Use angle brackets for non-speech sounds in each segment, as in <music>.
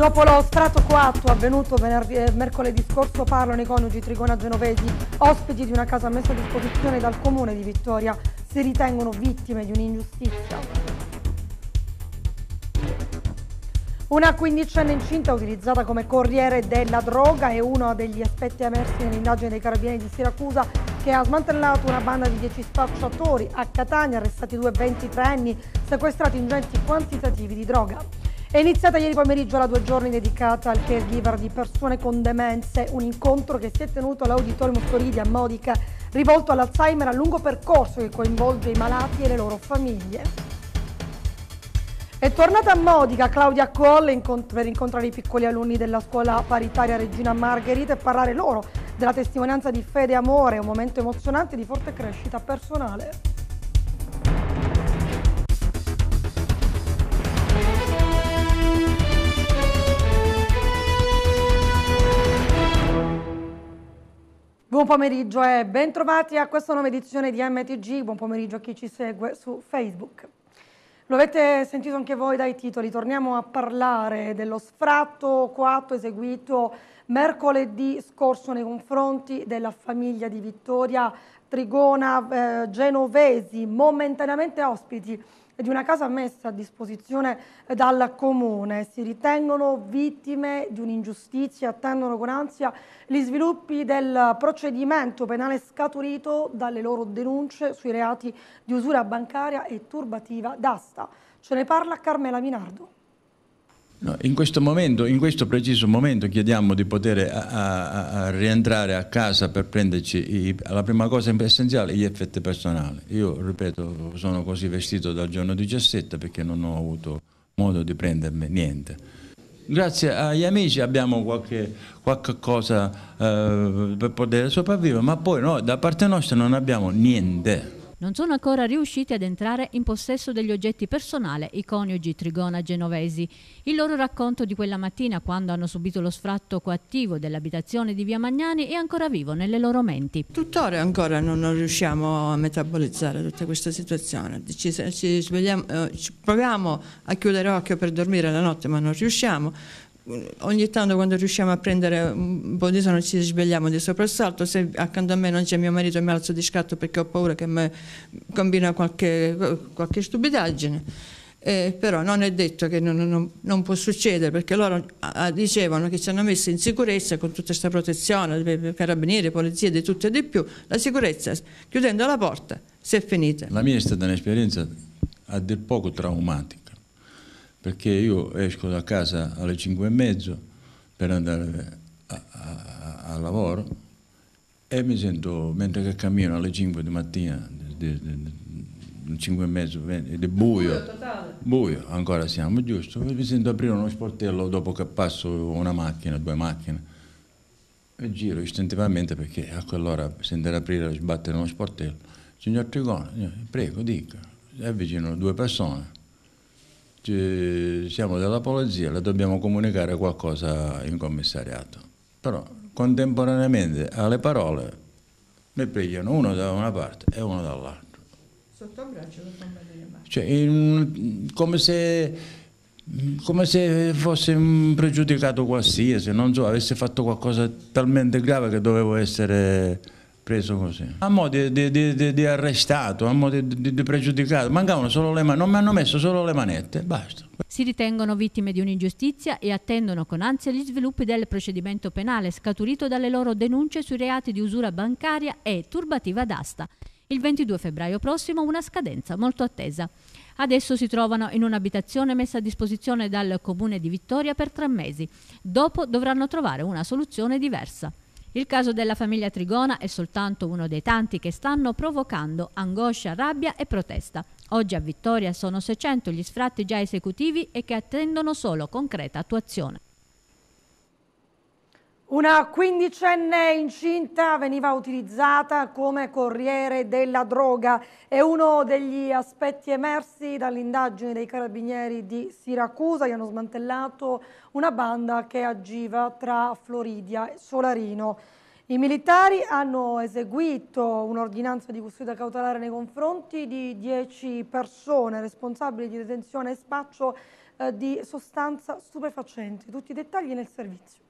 Dopo lo strato 4 avvenuto eh, mercoledì scorso parlano i coniugi Trigona Genovesi, ospiti di una casa messa a disposizione dal comune di Vittoria, si ritengono vittime di un'ingiustizia. Una quindicenne incinta utilizzata come corriere della droga è uno degli aspetti emersi nell'indagine dei carabinieri di Siracusa che ha smantellato una banda di 10 spacciatori a Catania, arrestati due 23 anni, sequestrati ingenti quantitativi di droga. È iniziata ieri pomeriggio la due giorni dedicata al caregiver di persone con demenze, un incontro che si è tenuto all'Auditorium Floridi a Modica, rivolto all'Alzheimer a lungo percorso che coinvolge i malati e le loro famiglie. È tornata a Modica Claudia Colle per incontrare i piccoli alunni della scuola paritaria Regina Margherita e parlare loro della testimonianza di fede e amore, un momento emozionante di forte crescita personale. Buon pomeriggio e bentrovati a questa nuova edizione di MTG, buon pomeriggio a chi ci segue su Facebook. Lo avete sentito anche voi dai titoli, torniamo a parlare dello sfratto coatto eseguito mercoledì scorso nei confronti della famiglia di Vittoria Trigona eh, Genovesi, momentaneamente ospiti di una casa messa a disposizione dal comune. Si ritengono vittime di un'ingiustizia, e attendono con ansia gli sviluppi del procedimento penale scaturito dalle loro denunce sui reati di usura bancaria e turbativa d'asta. Ce ne parla Carmela Minardo. No, in, questo momento, in questo preciso momento chiediamo di poter a, a, a rientrare a casa per prenderci i, la prima cosa essenziale gli effetti personali. Io ripeto, sono così vestito dal giorno 17 perché non ho avuto modo di prendermi niente. Grazie agli amici abbiamo qualche, qualche cosa eh, per poter sopravvivere, ma poi no, da parte nostra non abbiamo niente non sono ancora riusciti ad entrare in possesso degli oggetti personali i coniugi Trigona genovesi. Il loro racconto di quella mattina quando hanno subito lo sfratto coattivo dell'abitazione di Via Magnani è ancora vivo nelle loro menti. Tuttora ancora non, non riusciamo a metabolizzare tutta questa situazione. Ci, ci, eh, ci proviamo a chiudere occhio per dormire la notte ma non riusciamo ogni tanto quando riusciamo a prendere un po' di sonno ci svegliamo di soprassalto, se accanto a me non c'è mio marito mi alzo di scatto perché ho paura che mi combina qualche, qualche stupidaggine. Eh, però non è detto che non, non, non può succedere perché loro ah, ah dicevano che ci hanno messo in sicurezza con tutta questa protezione, carabinieri, polizia, di tutto e di più. La sicurezza, chiudendo la porta, si è finita. La mia è stata un'esperienza a dir poco traumatica perché io esco da casa alle 5 e mezzo per andare al lavoro e mi sento, mentre cammino alle 5 di mattina, de, de, de, 5 e mezzo, ed è buio, buio, ancora siamo, giusto? Mi sento aprire uno sportello dopo che passo una macchina, due macchine, e giro istintivamente perché a quell'ora sentire aprire e sbattere uno sportello. Signor Trigone, prego, dica, è vicino due persone siamo della Polizia, le dobbiamo comunicare qualcosa in commissariato. Però contemporaneamente alle parole ne prendono uno da una parte e uno dall'altra. Sotto braccio lo fanno vedere cioè, in, come se come se fosse un pregiudicato qualsiasi, non so, avesse fatto qualcosa talmente grave che dovevo essere preso così. A mo' di, di, di, di arrestato, a mo' di, pregiudicato, mancavano solo le mani, non mi hanno messo solo le manette, basta. Si ritengono vittime di un'ingiustizia e attendono con ansia gli sviluppi del procedimento penale scaturito dalle loro denunce sui reati di usura bancaria e turbativa d'asta. Il 22 febbraio prossimo una scadenza molto attesa. Adesso si trovano in un'abitazione messa a disposizione dal comune di Vittoria per tre mesi. Dopo dovranno trovare una soluzione diversa. Il caso della famiglia Trigona è soltanto uno dei tanti che stanno provocando angoscia, rabbia e protesta. Oggi a Vittoria sono 600 gli sfratti già esecutivi e che attendono solo concreta attuazione. Una quindicenne incinta veniva utilizzata come corriere della droga. È uno degli aspetti emersi dall'indagine dei carabinieri di Siracusa che hanno smantellato una banda che agiva tra Floridia e Solarino. I militari hanno eseguito un'ordinanza di custodia cautelare nei confronti di 10 persone responsabili di detenzione e spaccio eh, di sostanza stupefacente. Tutti i dettagli nel servizio.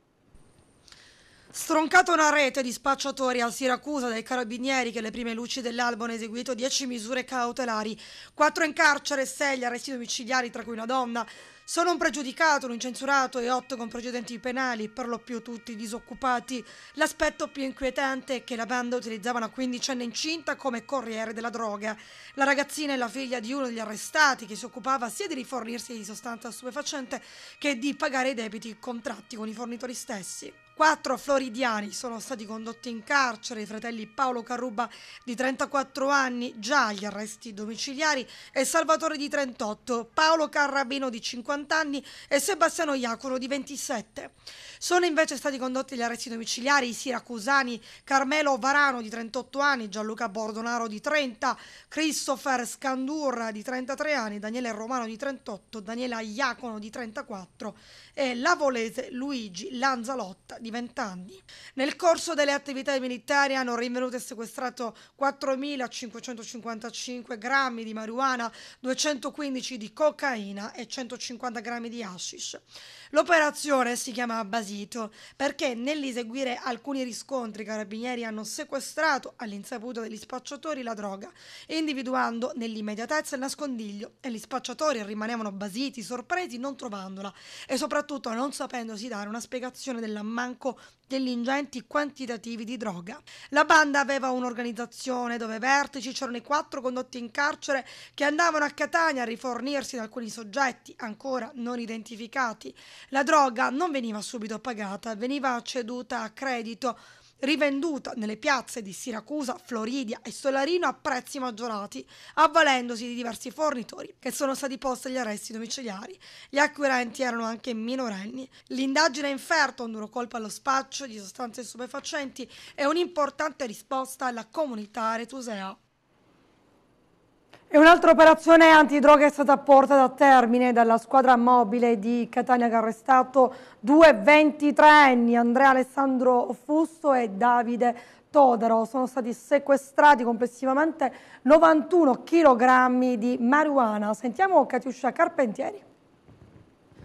Stroncata una rete di spacciatori al Siracusa dai carabinieri che alle prime luci dell'alba hanno eseguito 10 misure cautelari, 4 in carcere, 6 arresti domiciliari tra cui una donna, solo un pregiudicato, un incensurato e otto con precedenti penali, per lo più tutti disoccupati. L'aspetto più inquietante è che la banda utilizzava una quindicenne incinta come corriere della droga. La ragazzina è la figlia di uno degli arrestati che si occupava sia di rifornirsi di sostanza stupefacente che di pagare i debiti contratti con i fornitori stessi. Quattro floridiani sono stati condotti in carcere, i fratelli Paolo Carruba di 34 anni, già agli arresti domiciliari, e Salvatore di 38, Paolo Carrabino di 50 anni e Sebastiano Iacono di 27. Sono invece stati condotti gli arresti domiciliari i siracusani Carmelo Varano di 38 anni, Gianluca Bordonaro di 30, Christopher Scandurra di 33 anni, Daniele Romano di 38, Daniela Iacono di 34 e Lavolese Luigi Lanzalotta di di 20 anni. Nel corso delle attività militari hanno rinvenuto e sequestrato 4.555 grammi di marijuana, 215 di cocaina e 150 grammi di hashish. L'operazione si chiama Basito perché nell'eseguire alcuni riscontri i carabinieri hanno sequestrato all'insaputa degli spacciatori la droga, individuando nell'immediatezza il nascondiglio e gli spacciatori rimanevano basiti, sorpresi, non trovandola e soprattutto non sapendosi dare una spiegazione dell'ammanco degli ingenti quantitativi di droga. La banda aveva un'organizzazione dove vertici c'erano i quattro condotti in carcere che andavano a Catania a rifornirsi da alcuni soggetti ancora non identificati. La droga non veniva subito pagata, veniva ceduta a credito rivenduta nelle piazze di Siracusa, Floridia e Solarino a prezzi maggiorati, avvalendosi di diversi fornitori che sono stati posti agli arresti domiciliari. Gli acquirenti erano anche minorenni. L'indagine ha inferto un duro colpo allo spaccio di sostanze stupefacenti e un'importante risposta alla comunità retusea. E un'altra operazione antidroga è stata portata a termine dalla squadra mobile di Catania che ha arrestato due 23enni, Andrea Alessandro Fusto e Davide Todaro. Sono stati sequestrati complessivamente 91 kg di marijuana. Sentiamo Catiuscia Carpentieri.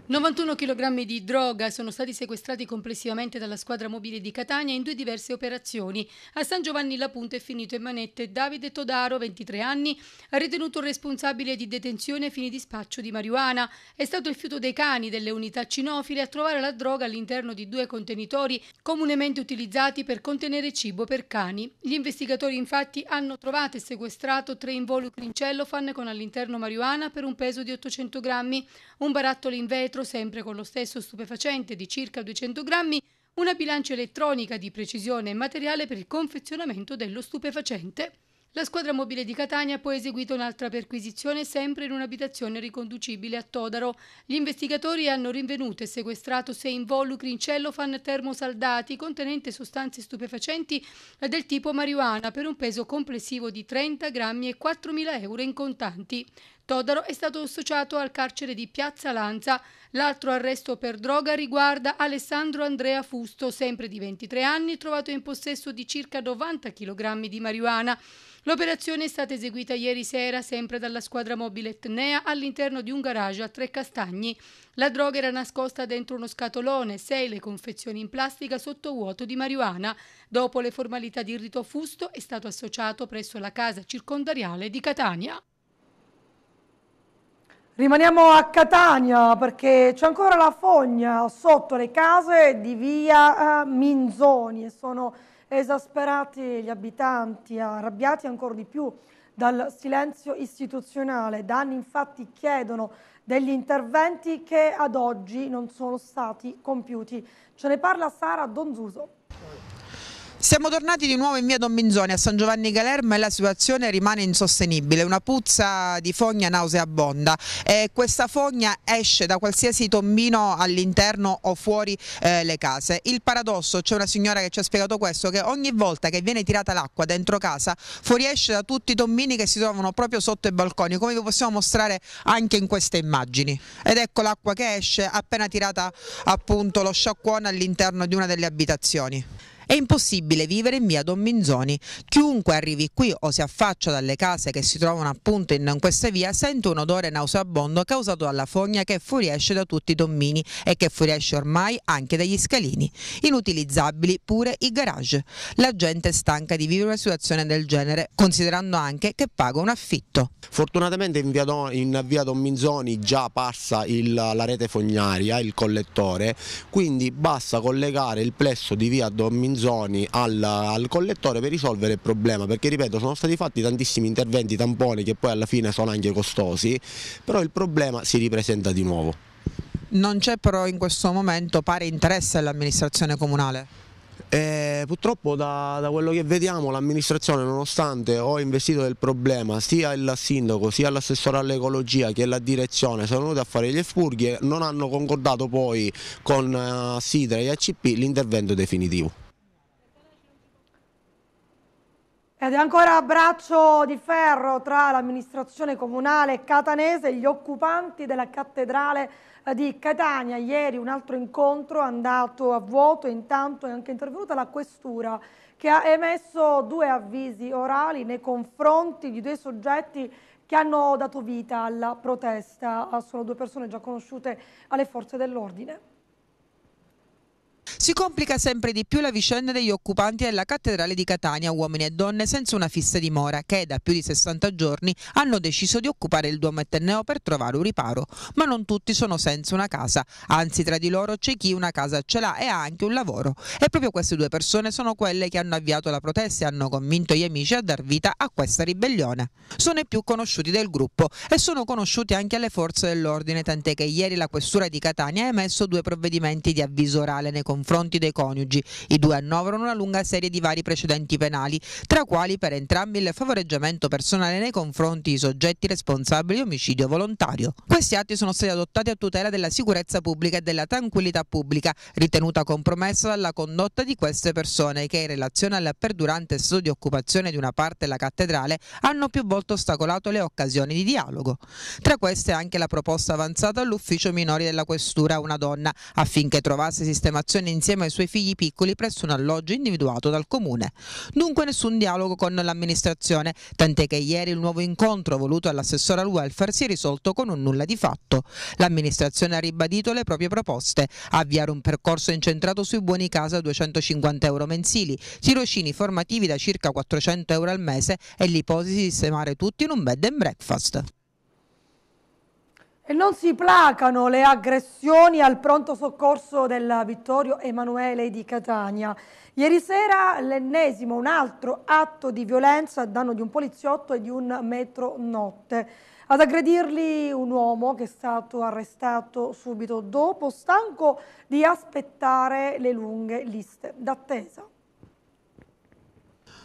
91 kg di droga sono stati sequestrati complessivamente dalla squadra mobile di Catania in due diverse operazioni. A San Giovanni la punta è finito in manette Davide Todaro, 23 anni, ritenuto responsabile di detenzione a fini di spaccio di marijuana. È stato il fiuto dei cani delle unità cinofile a trovare la droga all'interno di due contenitori comunemente utilizzati per contenere cibo per cani. Gli investigatori infatti hanno trovato e sequestrato tre involucri in cellophane con all'interno marijuana per un peso di 800 grammi, un barattolo in vetro indietro, sempre con lo stesso stupefacente di circa 200 grammi, una bilancia elettronica di precisione e materiale per il confezionamento dello stupefacente. La squadra mobile di Catania ha poi eseguito un'altra perquisizione sempre in un'abitazione riconducibile a Todaro. Gli investigatori hanno rinvenuto e sequestrato sei involucri in cellofan termosaldati contenenti sostanze stupefacenti del tipo marijuana per un peso complessivo di 30 grammi e 4.000 euro in contanti. Todaro è stato associato al carcere di Piazza Lanza. L'altro arresto per droga riguarda Alessandro Andrea Fusto, sempre di 23 anni, trovato in possesso di circa 90 kg di marijuana. L'operazione è stata eseguita ieri sera sempre dalla squadra mobile Etnea all'interno di un garage a Tre Castagni. La droga era nascosta dentro uno scatolone, sei le confezioni in plastica sotto vuoto di marijuana. Dopo le formalità di rito fusto è stato associato presso la casa circondariale di Catania. Rimaniamo a Catania perché c'è ancora la fogna sotto le case di via eh, Minzoni e sono esasperati gli abitanti, arrabbiati ancora di più dal silenzio istituzionale. Da anni infatti chiedono degli interventi che ad oggi non sono stati compiuti. Ce ne parla Sara Donzuso. Siamo tornati di nuovo in via Don Binzoni a San Giovanni Galerma e la situazione rimane insostenibile, una puzza di fogna nauseabonda. Eh, questa fogna esce da qualsiasi tombino all'interno o fuori eh, le case. Il paradosso, c'è una signora che ci ha spiegato questo, che ogni volta che viene tirata l'acqua dentro casa fuoriesce da tutti i tombini che si trovano proprio sotto i balconi, come vi possiamo mostrare anche in queste immagini. Ed ecco l'acqua che esce appena tirata appunto lo sciacquone all'interno di una delle abitazioni. È impossibile vivere in via Don Minzoni. Chiunque arrivi qui o si affaccia dalle case che si trovano appunto in questa via sente un odore nauseabondo causato dalla fogna che fuoriesce da tutti i domini e che fuoriesce ormai anche dagli scalini. Inutilizzabili pure i garage. La gente è stanca di vivere una situazione del genere, considerando anche che paga un affitto. Fortunatamente in via, Don, in via Don Minzoni già passa il, la rete fognaria, il collettore, quindi basta collegare il plesso di via Don Minzoni Manzoni al, al, collettore per risolvere il problema perché ripeto sono stati fatti tantissimi interventi tamponi che poi alla fine sono anche costosi però il problema si ripresenta di nuovo. Non c'è però in questo momento pari interesse all'amministrazione comunale? E eh, purtroppo da, da, quello che vediamo l'amministrazione nonostante ho investito del problema sia il sindaco sia l'assessore all'ecologia che la direzione sono venuti a fare gli effurghi e non hanno concordato poi con uh, Sidra e ACP l'intervento definitivo. Ed è ancora braccio di ferro tra l'amministrazione comunale catanese e gli occupanti della cattedrale eh, di Catania. Ieri un altro incontro è andato a vuoto, intanto è anche intervenuta la questura che ha emesso due avvisi orali nei confronti di due soggetti che hanno dato vita alla protesta. Ah, sono due persone già conosciute alle forze dell'ordine. Si complica sempre di più la vicenda degli occupanti della cattedrale di Catania, uomini e donne senza una fissa dimora, che da più di 60 giorni hanno deciso di occupare il Duomo Eterneo per trovare un riparo. Ma non tutti sono senza una casa, anzi tra di loro c'è chi una casa ce l'ha e ha anche un lavoro. E proprio queste due persone sono quelle che hanno avviato la protesta e hanno convinto gli amici a dar vita a questa ribellione. Sono i più conosciuti del gruppo e sono conosciuti anche alle forze dell'ordine, tant'è che ieri la questura di Catania ha emesso due provvedimenti di avviso orale nei confronti confronti dei coniugi. I due annoverano una lunga serie di vari precedenti penali, tra quali per entrambi il favoreggiamento personale nei confronti di soggetti responsabili di omicidio volontario. Questi atti sono stati adottati a tutela della sicurezza pubblica e della tranquillità pubblica, ritenuta compromessa dalla condotta di queste persone che in relazione al perdurante stato di occupazione di una parte della cattedrale hanno più volte ostacolato le occasioni di dialogo. Tra queste anche la proposta avanzata all'ufficio minori della questura una donna affinché trovasse sistemazione insieme insieme ai suoi figli piccoli presso un alloggio individuato dal comune. Dunque nessun dialogo con l'amministrazione, tant'è che ieri il nuovo incontro voluto all'assessore al welfare si è risolto con un nulla di fatto. L'amministrazione ha ribadito le proprie proposte, avviare un percorso incentrato sui buoni casa a 250 euro mensili, tirocini formativi da circa 400 euro al mese e l'ipotesi di sistemare tutti in un bed and breakfast. E non si placano le aggressioni al pronto soccorso del Vittorio Emanuele di Catania. Ieri sera l'ennesimo, un altro atto di violenza a danno di un poliziotto e di un metro notte. Ad aggredirli un uomo che è stato arrestato subito dopo, stanco di aspettare le lunghe liste d'attesa.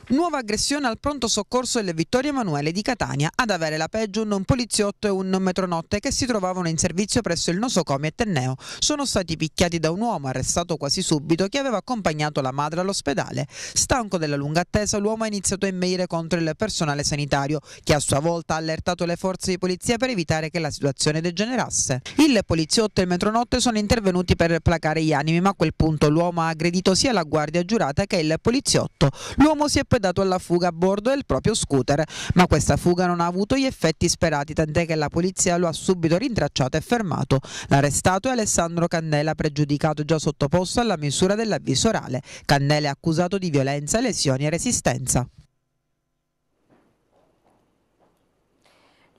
Nuova aggressione al pronto soccorso delle Vittorio Emanuele di Catania. Ad avere la peggio un poliziotto e un metronotte che si trovavano in servizio presso il nosocomio e Sono stati picchiati da un uomo arrestato quasi subito che aveva accompagnato la madre all'ospedale. Stanco della lunga attesa, l'uomo ha iniziato a inveire contro il personale sanitario che a sua volta ha allertato le forze di polizia per evitare che la situazione degenerasse. Il poliziotto e il metronotte sono intervenuti per placare gli animi, ma a quel punto l'uomo ha aggredito sia la guardia giurata che il poliziotto. L'uomo si è purtroppo è dato alla fuga a bordo del proprio scooter, ma questa fuga non ha avuto gli effetti sperati, tant'è che la polizia lo ha subito rintracciato e fermato. L'arrestato è Alessandro Cannella, pregiudicato già sottoposto alla misura dell'avviso orale. Cannella è accusato di violenza, lesioni e resistenza.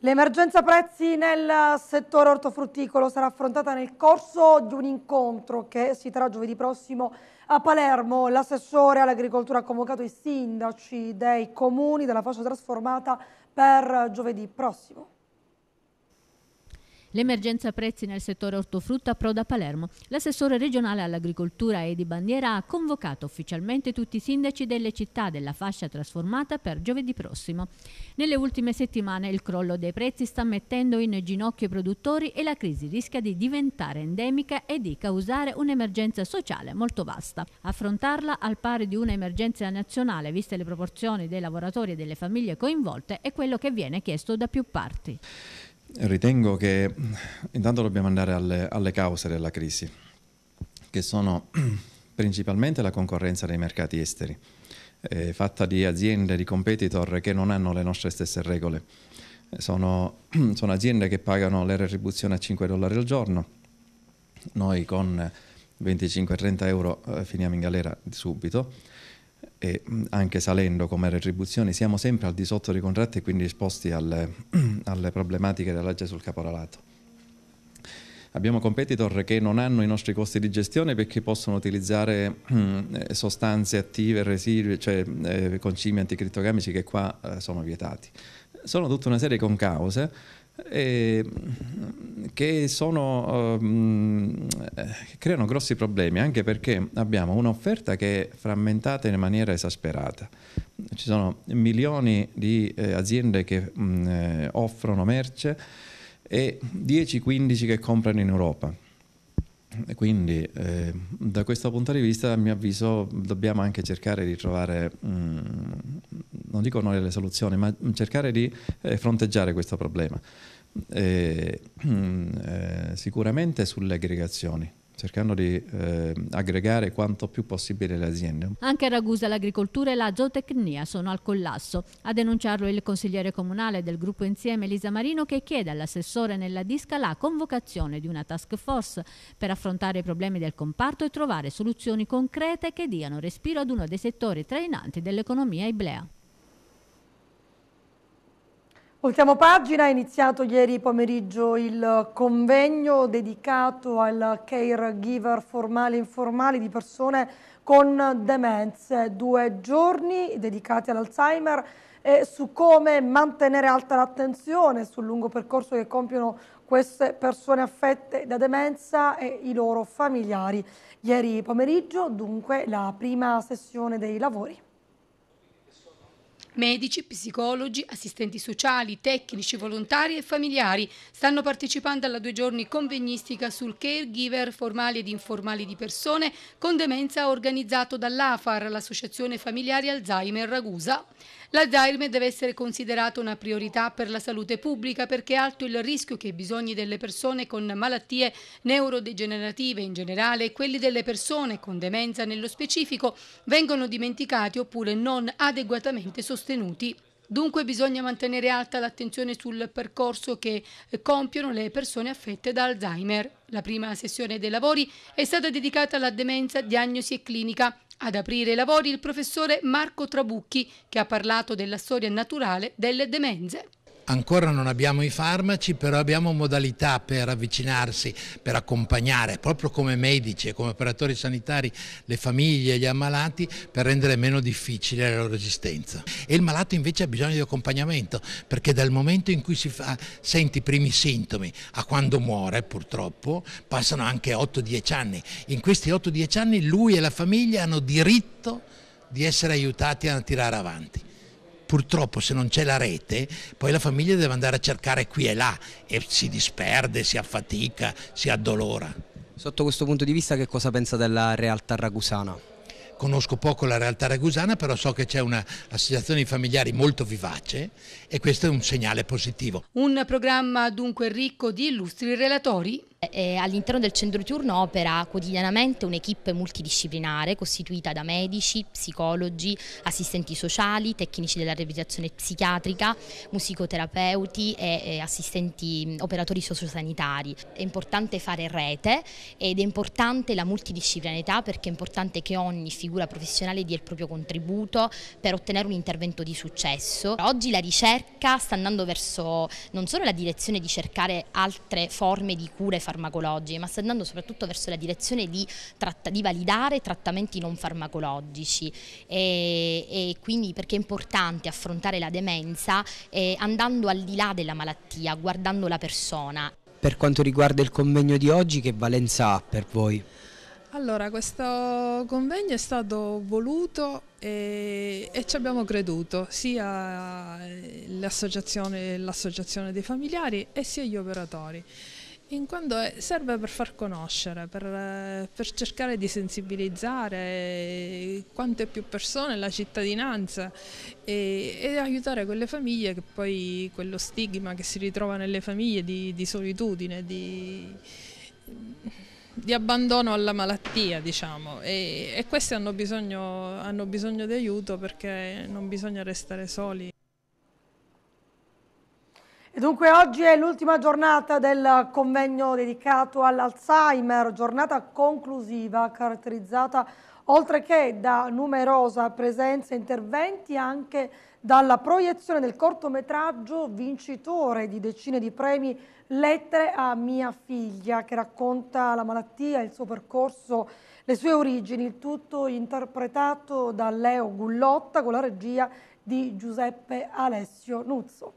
L'emergenza prezzi nel settore ortofrutticolo sarà affrontata nel corso di un incontro che si terrà giovedì prossimo a Palermo l'assessore all'agricoltura ha convocato i sindaci dei comuni della fascia trasformata per giovedì prossimo. L'emergenza prezzi nel settore ortofrutta proda Palermo. L'assessore regionale all'agricoltura Edi Bandiera ha convocato ufficialmente tutti i sindaci delle città della fascia trasformata per giovedì prossimo. Nelle ultime settimane il crollo dei prezzi sta mettendo in ginocchio i produttori e la crisi rischia di diventare endemica e di causare un'emergenza sociale molto vasta. Affrontarla al pari di un'emergenza nazionale, viste le proporzioni dei lavoratori e delle famiglie coinvolte, è quello che viene chiesto da più parti ritengo che mm, intanto dobbiamo andare alle, alle cause della crisi, che sono <clears throat> principalmente la concorrenza dei mercati esteri, eh, fatta di aziende, di competitor che non hanno le nostre stesse regole. Eh, sono, <clears throat> sono aziende che pagano le retribuzioni a 5 dollari al giorno, noi con 25-30 euro eh, finiamo in galera subito e mm, anche salendo come retribuzioni siamo sempre al di sotto dei contratti e quindi esposti alle, <clears throat> alle problematiche della legge sul caporalato. Abbiamo competitor che non hanno i nostri costi di gestione perché possono utilizzare <clears throat> eh, sostanze attive, residui, cioè eh, concimi anticrittogamici che qua eh, sono vietati. Sono tutta una serie di cause. Ehm, che, sono, um, creano grossi problemi, anche perché abbiamo un'offerta che è frammentata in maniera esasperata. Ci sono milioni di eh, aziende che mh, mm, eh, offrono merce e 10-15 che comprano in Europa. Quindi eh, da questo punto di vista, a mio avviso, dobbiamo anche cercare di trovare, mh, mm, non dico noi le soluzioni, ma cercare di eh, fronteggiare questo problema. Mm, eh, sicuramente sulle aggregazioni cercando di eh, aggregare quanto più possibile le aziende. Anche a Ragusa l'agricoltura e la zootecnia sono al collasso. A denunciarlo il consigliere comunale del gruppo Insieme Elisa Marino che chiede all'assessore nella disca la convocazione di una task force per affrontare i problemi del comparto e trovare soluzioni concrete che diano respiro ad uno dei settori trainanti dell'economia iblea. Voltiamo pagina, è iniziato ieri pomeriggio il convegno dedicato al caregiver formali e informali di persone con demenze, due giorni dedicati all'Alzheimer e su come mantenere alta l'attenzione sul lungo percorso che compiono queste persone affette da demenza e i loro familiari. Ieri pomeriggio dunque la prima sessione dei lavori. Medici, psicologi, assistenti sociali, tecnici, volontari e familiari stanno partecipando alla due giorni convegnistica sul caregiver formali ed informali di persone con demenza organizzato dall'AFAR, l'Associazione Familiari Alzheimer Ragusa. L'Alzheimer deve essere considerato una priorità per la salute pubblica perché è alto il rischio che i bisogni delle persone con malattie neurodegenerative in generale e quelli delle persone con demenza nello specifico vengono dimenticati oppure non adeguatamente sostenuti. Dunque bisogna mantenere alta l'attenzione sul percorso che eh, compiono le persone affette da Alzheimer. La prima sessione dei lavori è stata dedicata alla demenza, diagnosi e clinica. Ad aprire i lavori il professore Marco Trabucchi che ha parlato della storia naturale delle demenze. Ancora non abbiamo i farmaci, però abbiamo modalità per avvicinarsi, per accompagnare, proprio come medici e come operatori sanitari, le famiglie, e gli ammalati, per rendere meno difficile la loro esistenza. E il malato invece ha bisogno di accompagnamento, perché dal momento in cui si fa, sente i primi sintomi a quando muore, purtroppo, passano anche 8-10 anni. In questi 8-10 anni lui e la famiglia hanno diritto di essere aiutati a tirare avanti purtroppo se non c'è la rete poi la famiglia deve andare a cercare qui e là e si disperde, si affatica, si addolora. Sotto questo punto di vista che cosa pensa della realtà ragusana? conosco poco la realtà ragusana, però so che c'è un'associazione di familiari molto vivace e questo è un segnale positivo. Un programma dunque ricco di illustri relatori eh, eh, all'interno del centro di turno opera quotidianamente un'equipe multidisciplinare costituita da medici, psicologi, assistenti sociali, tecnici della riabilitazione psichiatrica, musicoterapeuti e eh, assistenti operatori sociosanitari. È importante fare rete ed è importante la multidisciplinarità perché è importante che ogni figura professionale dia il proprio contributo per ottenere un intervento di successo. Oggi la ricerca sta andando verso non solo la direzione di cercare altre forme di cure farmacologiche, farmacologiche, ma sta andando soprattutto verso la direzione di, di validare trattamenti non farmacologici e, e, quindi perché è importante affrontare la demenza eh, andando al di là della malattia, guardando la persona. Per quanto riguarda il convegno di oggi, che valenza ha per voi? Allora, questo convegno è stato voluto e, e ci abbiamo creduto, sia l'associazione dei familiari e sia gli operatori in quanto serve per far conoscere, per, per, cercare di sensibilizzare quante più persone, la cittadinanza e, e, aiutare quelle famiglie che poi quello stigma che si ritrova nelle famiglie di, di solitudine, di, di, abbandono alla malattia diciamo e, e queste hanno bisogno, hanno bisogno di aiuto perché non bisogna restare soli. E dunque oggi è l'ultima giornata del convegno dedicato all'Alzheimer, giornata conclusiva caratterizzata oltre che da numerosa presenza e interventi anche dalla proiezione del cortometraggio vincitore di decine di premi Lettere a mia figlia che racconta la malattia, il suo percorso, le sue origini, il tutto interpretato da Leo Gullotta con la regia di Giuseppe Alessio Nuzzo.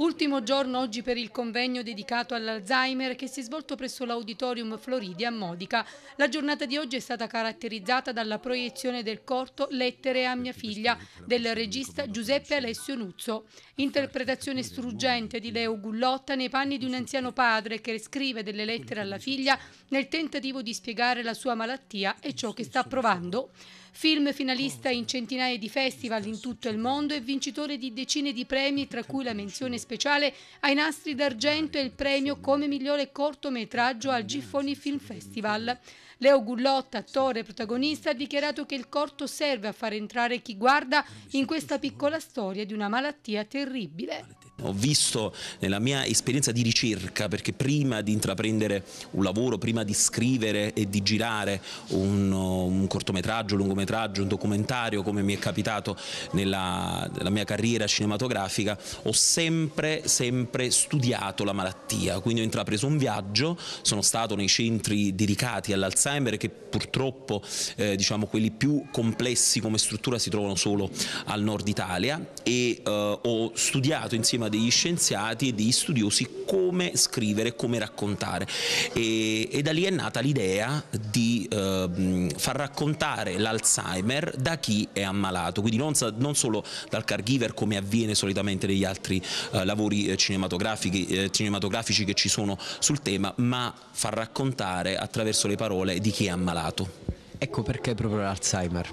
Ultimo giorno oggi per il convegno dedicato all'Alzheimer che si è svolto presso l'Auditorium Floridi a Modica. La giornata di oggi è stata caratterizzata dalla proiezione del corto Lettere a mia figlia del regista Giuseppe Alessio Nuzzo. Interpretazione struggente di Leo Gullotta nei panni di un anziano padre che scrive delle lettere alla figlia nel tentativo di spiegare la sua malattia e ciò che sta provando. Film finalista oh, in centinaia di festival in tutto il mondo e vincitore di decine di premi, tra cui la menzione speciale ai nastri d'argento e il premio come migliore cortometraggio al Giffoni Film Festival. Leo Gullotta, attore protagonista, ha dichiarato che il corto serve a far entrare chi guarda in questa piccola storia di una malattia terribile. Ho visto nella mia esperienza di ricerca, perché prima di intraprendere un lavoro, prima di scrivere e di girare un, un cortometraggio, un lungometraggio, un documentario, come mi è capitato nella, nella, mia carriera cinematografica, ho sempre, sempre studiato la malattia, quindi ho intrapreso un viaggio, sono stato nei centri dedicati all'Alzheimer che purtroppo eh, diciamo quelli più complessi come struttura si trovano solo al nord Italia e eh, ho studiato insieme a degli scienziati e degli studiosi come scrivere, come raccontare e, e da lì è nata l'idea di eh, far raccontare l'Alzheimer da chi è ammalato, quindi non, non, solo dal caregiver come avviene solitamente negli altri eh, lavori eh, cinematografici, eh, cinematografici che ci sono sul tema, ma far raccontare attraverso le parole di chi è ammalato. Ecco perché proprio l'Alzheimer.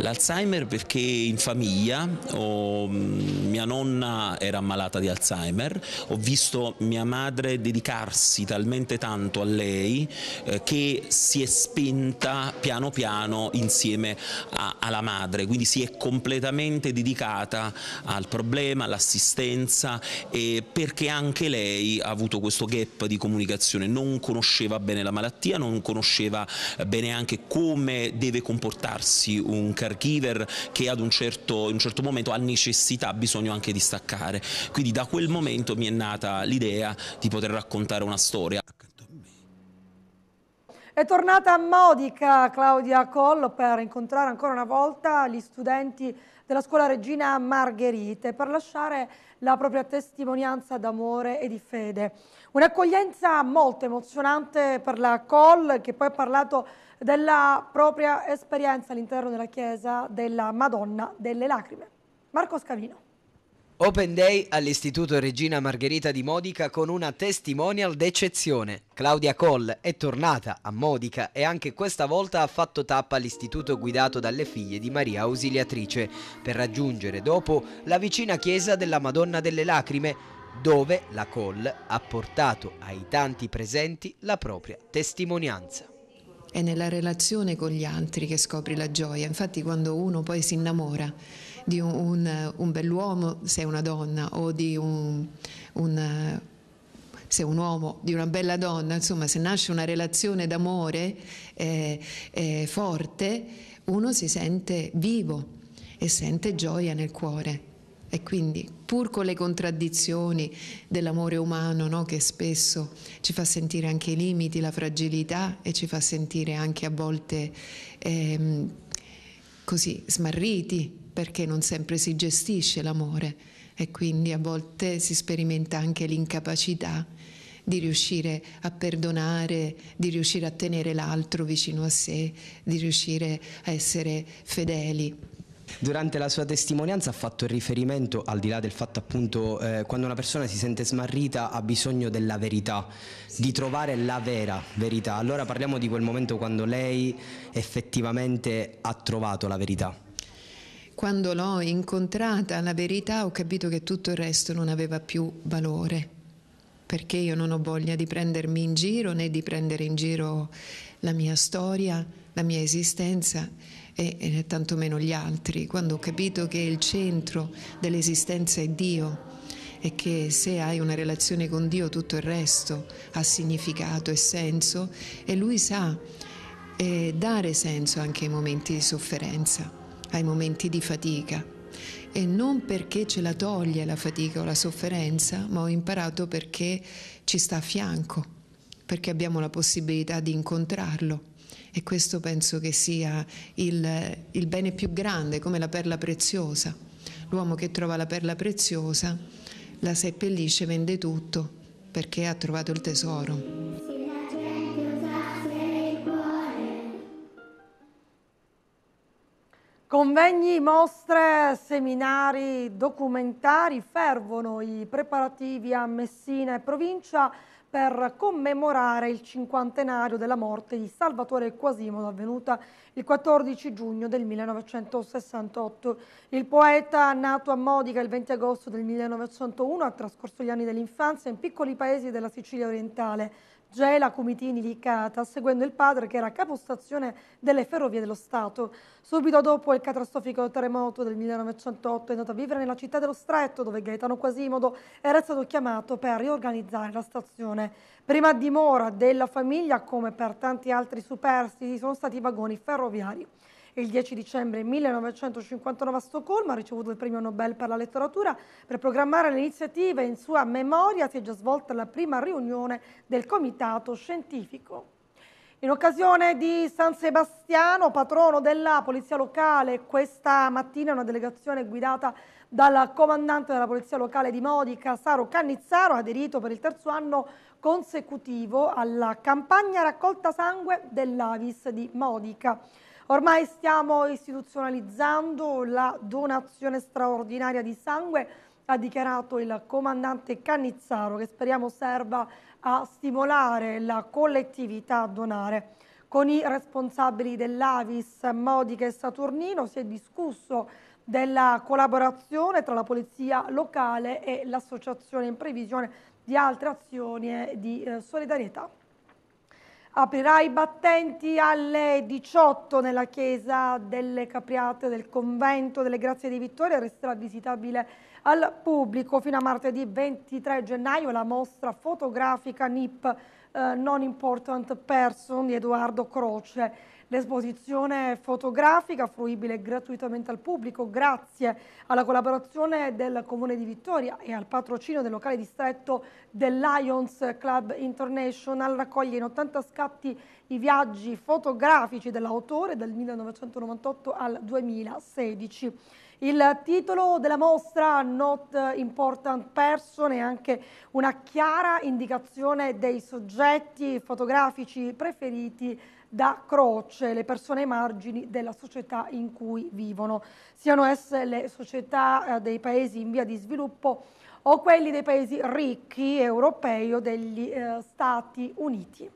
L'Alzheimer perché in famiglia oh, mia nonna era ammalata di Alzheimer, ho visto mia madre dedicarsi talmente tanto a lei eh, che si è spenta piano piano insieme a, alla madre, quindi si è completamente dedicata al problema, all'assistenza eh, perché anche lei ha avuto questo gap di comunicazione, non conosceva bene la malattia, non conosceva eh, bene anche come deve comportarsi un carattere caregiver che ad un certo, un certo momento ha necessità, bisogno anche di staccare. Quindi da quel momento mi è nata l'idea di poter raccontare una storia. È tornata a Modica Claudia Collo per incontrare ancora una volta gli studenti della scuola Regina Margherite per lasciare la propria testimonianza d'amore e di fede. Un'accoglienza molto emozionante per la Col che poi ha parlato della propria esperienza all'interno della chiesa della Madonna delle Lacrime. Marco Scavino. Open Day all'Istituto Regina Margherita di Modica con una testimonial d'eccezione. Claudia Coll è tornata a Modica e anche questa volta ha fatto tappa all'istituto guidato dalle figlie di Maria Ausiliatrice per raggiungere dopo la vicina chiesa della Madonna delle Lacrime dove la Coll ha portato ai tanti presenti la propria testimonianza è nella relazione con gli altri che scopri la gioia. Infatti quando uno poi si innamora di un, un, un bell'uomo se è una donna o di un, un se un uomo, di una bella donna, insomma, se nasce una relazione d'amore eh, eh, forte, uno si sente vivo e sente gioia nel cuore. E quindi, pur con le contraddizioni dell'amore umano, no, che spesso ci fa sentire anche i limiti, la fragilità e ci fa sentire anche a volte eh, così smarriti, perché non sempre si gestisce l'amore e quindi a volte si sperimenta anche l'incapacità di riuscire a perdonare, di riuscire a tenere l'altro vicino a sé, di riuscire a essere fedeli. Durante la sua testimonianza ha fatto riferimento, al di là del fatto appunto eh, quando una persona si sente smarrita ha bisogno della verità, sì. di trovare la vera verità. Allora parliamo di quel momento quando lei effettivamente ha trovato la verità. Quando l'ho incontrata, la verità, ho capito che tutto il resto non aveva più valore, perché io non ho voglia di prendermi in giro né di prendere in giro la mia storia, la mia esistenza e, e tantomeno gli altri. Quando ho capito che il centro dell'esistenza è Dio, e che se hai una relazione con Dio tutto il resto ha significato e senso e Lui sa eh, dare senso anche ai momenti di sofferenza ai momenti di fatica. E non perché ce la toglie la fatica o la sofferenza, ma ho imparato perché ci sta a fianco, perché abbiamo la possibilità di incontrarlo. E questo penso che sia il, il bene più grande, come la perla preziosa. L'uomo che trova la perla preziosa la seppellisce, vende tutto perché ha trovato il tesoro. Convegni, mostre, seminari, documentari, fervono i preparativi a Messina e provincia per commemorare il cinquantenario della morte di Salvatore Quasimodo avvenuta il 14 giugno del 1968. Il poeta, nato a Modica il 20 agosto del 1901, ha trascorso gli anni dell'infanzia in piccoli paesi della Sicilia orientale. Gela Cumitini Licata, seguendo il padre che era capostazione delle Ferrovie dello Stato. Subito dopo il catastrofico terremoto del 1908 è andato a vivere nella città dello Stretto, dove Gaetano Quasimodo era stato chiamato per riorganizzare la stazione. Prima dimora della famiglia, come per tanti altri superstiti, sono stati i vagoni ferroviari il 10 dicembre 1959 a Stoccolma, ha ricevuto il premio Nobel per la letteratura. Per programmare l'iniziativa in sua memoria si è già svolta la prima riunione del Comitato Scientifico. In occasione di San Sebastiano, patrono della Polizia Locale, questa mattina una delegazione guidata dal comandante della Polizia Locale di Modica, Saro Cannizzaro, ha aderito per il terzo anno consecutivo alla campagna raccolta sangue dell'Avis di Modica. Ormai stiamo istituzionalizzando la donazione straordinaria di sangue ha dichiarato il comandante Cannizzaro che speriamo serva a stimolare la collettività a donare. Con i responsabili dell'Avis, Modica e Saturnino si è discusso della collaborazione tra la polizia locale e l'associazione in previsione di altre azioni di eh, solidarietà aprirà i battenti alle 18 nella chiesa delle Capriate del convento delle Grazie di Vittoria, resterà visitabile al pubblico fino a martedì 23 gennaio la mostra fotografica NIP eh, Non Important Person di Edoardo Croce. L'esposizione fotografica, fruibile gratuitamente al pubblico, grazie alla collaborazione del Comune di Vittoria e al patrocinio del locale distretto del Lions Club International, raccoglie in 80 scatti i viaggi fotografici dell'autore dal 1998 al 2016. Il titolo della mostra, Not Important Person, è anche una chiara indicazione dei soggetti fotografici preferiti da croce le persone ai margini della società in cui vivono, siano esse le società eh, dei paesi in via di sviluppo o quelli dei paesi ricchi europei o degli eh, Stati Uniti.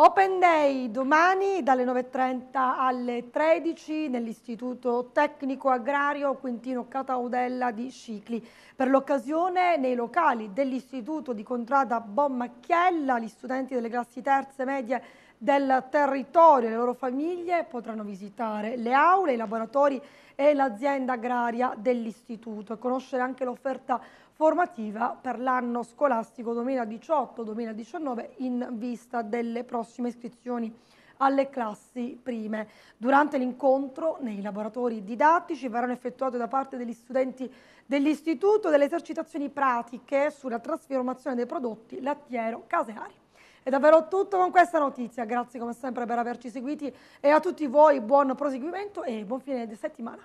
Open Day domani dalle 9.30 alle 13 nell'Istituto Tecnico Agrario Quintino Cataudella di Scicli. Per l'occasione nei locali dell'Istituto di Contrada Bommacchiella gli studenti delle classi terze medie del territorio, le loro famiglie potranno visitare le aule, i laboratori e l'azienda agraria dell'istituto e conoscere anche l'offerta formativa per l'anno scolastico 2018-2019 in vista delle prossime iscrizioni alle classi prime. Durante l'incontro nei laboratori didattici verranno effettuate da parte degli studenti dell'istituto delle esercitazioni pratiche sulla trasformazione dei prodotti lattiero-caseari. È davvero tutto con questa notizia, grazie come sempre per averci seguiti e a tutti voi buon proseguimento e buon fine di settimana.